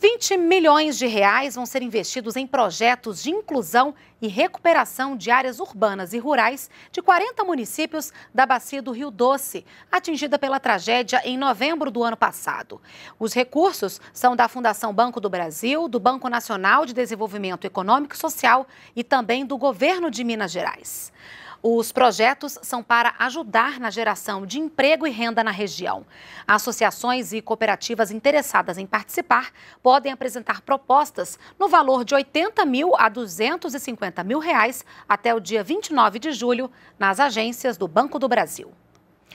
20 milhões de reais vão ser investidos em projetos de inclusão e recuperação de áreas urbanas e rurais de 40 municípios da bacia do Rio Doce, atingida pela tragédia em novembro do ano passado. Os recursos são da Fundação Banco do Brasil, do Banco Nacional de Desenvolvimento Econômico e Social e também do governo de Minas Gerais. Os projetos são para ajudar na geração de emprego e renda na região. Associações e cooperativas interessadas em participar podem apresentar propostas no valor de 80 mil a 250 mil reais até o dia 29 de julho nas agências do Banco do Brasil.